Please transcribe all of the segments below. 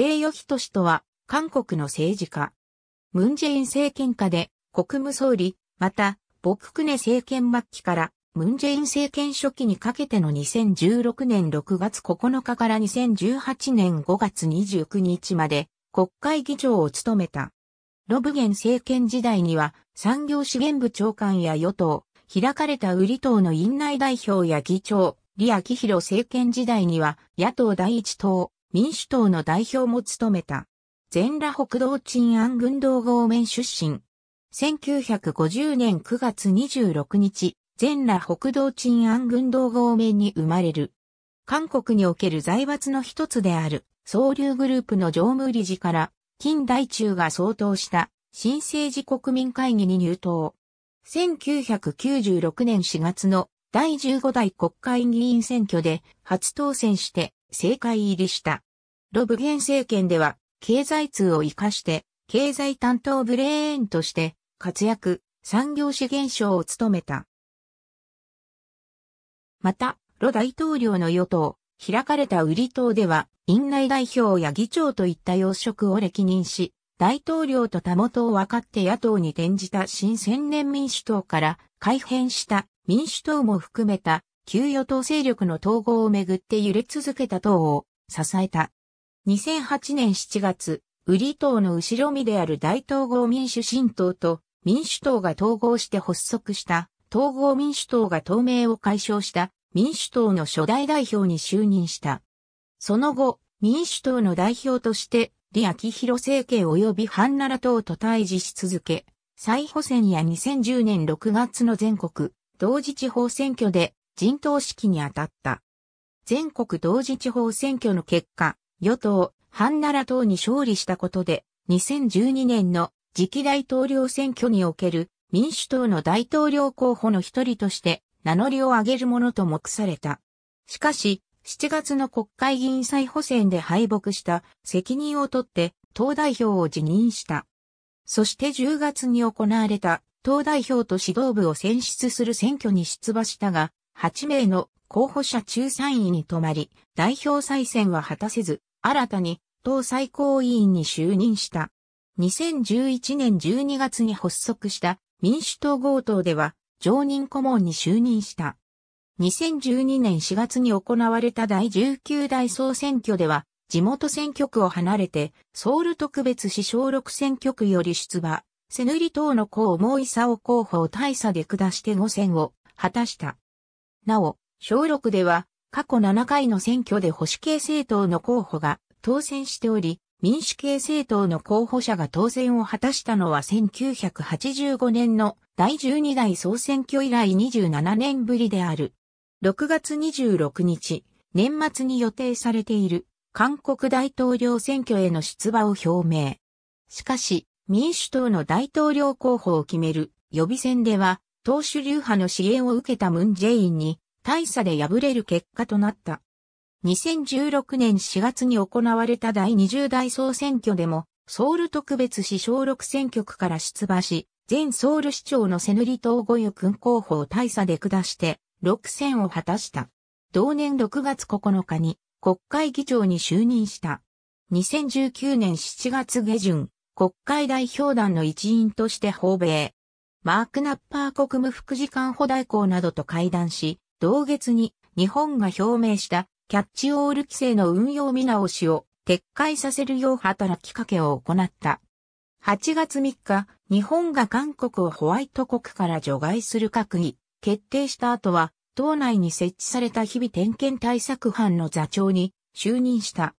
テイ・ヨヒト氏とは、韓国の政治家。ムンジェイン政権下で国務総理、また、朴槿ネ政権末期からムンジェイン政権初期にかけての2016年6月9日から2018年5月29日まで国会議長を務めた。ロブゲン政権時代には産業資源部長官や与党、開かれた売り党の院内代表や議長、李明弘政権時代には野党第一党、民主党の代表も務めた。全羅北道鎮安軍道合面出身。1950年9月26日、全羅北道鎮安軍道合面に生まれる。韓国における財閥の一つである、総流グループの常務理事から、金大中が総統した新政治国民会議に入党。1996年4月の第15代国会議員選挙で初当選して政界入りした。ロブゲン政権では、経済通を活かして、経済担当ブレーンとして活躍、産業資源省を務めた。また、ロ大統領の与党、開かれたウリ党では、院内代表や議長といった要職を歴任し、大統領と他元を分かって野党に転じた新千年民主党から改変した民主党も含めた旧与党勢力の統合をめぐって揺れ続けた党を支えた。2008年7月、ウリ党の後ろ身である大統合民主新党と民主党が統合して発足した統合民主党が党名を解消した民主党の初代代表に就任した。その後、民主党の代表として李昭弘政権及びハンナラ党と対峙し続け、再補選や2010年6月の全国同時地方選挙で陣頭指揮に当たった。全国同時地方選挙の結果、与党、半奈良党に勝利したことで、2012年の次期大統領選挙における民主党の大統領候補の一人として名乗りを上げるものと目された。しかし、7月の国会議員再補選で敗北した責任を取って党代表を辞任した。そして10月に行われた党代表と指導部を選出する選挙に出馬したが、8名の候補者中3位に止まり、代表再選は果たせず、新たに党最高委員に就任した。2011年12月に発足した民主党合同では常任顧問に就任した。2012年4月に行われた第19代総選挙では地元選挙区を離れてソウル特別市小6選挙区より出馬、セヌリ党の候重い佐を候補を大差で下して5選を果たした。なお、小6では、過去7回の選挙で保守系政党の候補が当選しており、民主系政党の候補者が当選を果たしたのは1985年の第12代総選挙以来27年ぶりである。6月26日、年末に予定されている韓国大統領選挙への出馬を表明。しかし、民主党の大統領候補を決める予備選では党主流派の支援を受けたムン・ジェインに大差で敗れる結果となった。2016年4月に行われた第20代総選挙でも、ソウル特別市小6選挙区から出馬し、前ソウル市長のセヌリ党五ユ君候補を大差で下して、6選を果たした。同年6月9日に国会議長に就任した。2019年7月下旬、国会代表団の一員として訪米。マーク・ナッパー国務副次官補代行などと会談し、同月に日本が表明したキャッチオール規制の運用見直しを撤回させるよう働きかけを行った。8月3日、日本が韓国をホワイト国から除外する閣議、決定した後は、党内に設置された日々点検対策班の座長に就任した。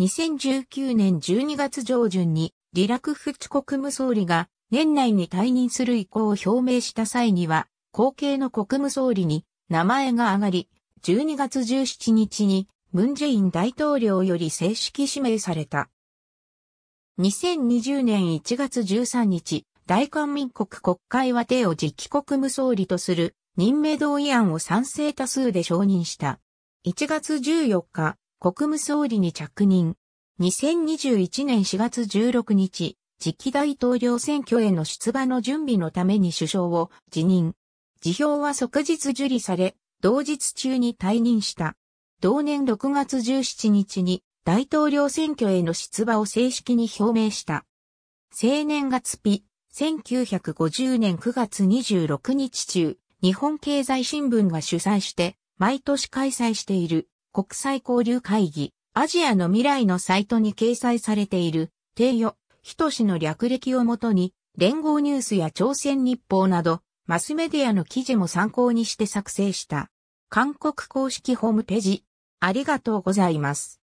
2019年12月上旬に、リラクフチ国務総理が年内に退任する意向を表明した際には、後継の国務総理に名前が上がり、12月17日にムンジェイン大統領より正式指名された。2020年1月13日、大韓民国国会は手を次期国務総理とする任命同意案を賛成多数で承認した。1月14日、国務総理に着任。2021年4月16日、次期大統領選挙への出馬の準備のために首相を辞任。辞表は即日受理され、同日中に退任した。同年6月17日に大統領選挙への出馬を正式に表明した。青年月日、1950年9月26日中、日本経済新聞が主催して、毎年開催している国際交流会議、アジアの未来のサイトに掲載されている、定予仁の略歴をもとに、連合ニュースや朝鮮日報など、マスメディアの記事も参考にして作成した。韓国公式ホームページ、ありがとうございます。